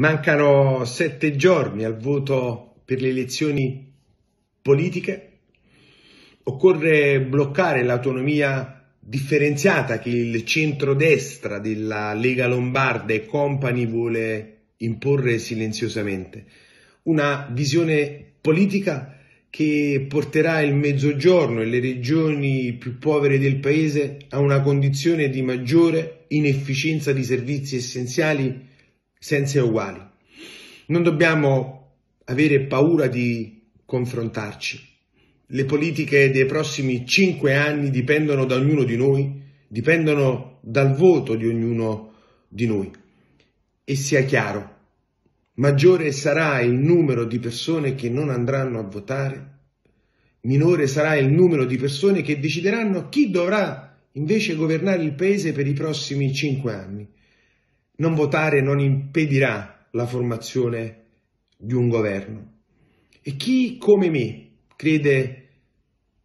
Mancano sette giorni al voto per le elezioni politiche. Occorre bloccare l'autonomia differenziata che il centrodestra della Lega Lombarda e Company vuole imporre silenziosamente. Una visione politica che porterà il mezzogiorno e le regioni più povere del paese a una condizione di maggiore inefficienza di servizi essenziali senza uguali. Non dobbiamo avere paura di confrontarci. Le politiche dei prossimi cinque anni dipendono da ognuno di noi, dipendono dal voto di ognuno di noi. E sia chiaro, maggiore sarà il numero di persone che non andranno a votare, minore sarà il numero di persone che decideranno chi dovrà invece governare il paese per i prossimi cinque anni. Non votare non impedirà la formazione di un governo. E chi come me crede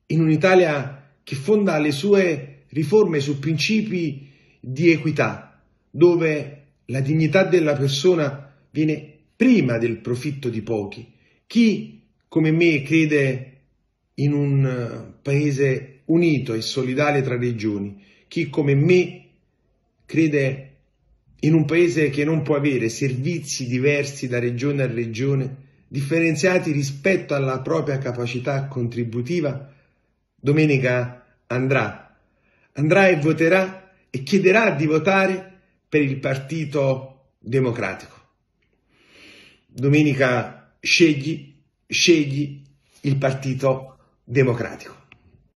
in un'Italia che fonda le sue riforme su principi di equità, dove la dignità della persona viene prima del profitto di pochi, chi come me crede in un eh, paese unito e solidale tra regioni, chi come me crede in un paese che non può avere servizi diversi da regione a regione, differenziati rispetto alla propria capacità contributiva, domenica andrà, andrà e voterà e chiederà di votare per il Partito Democratico. Domenica scegli, scegli il Partito Democratico.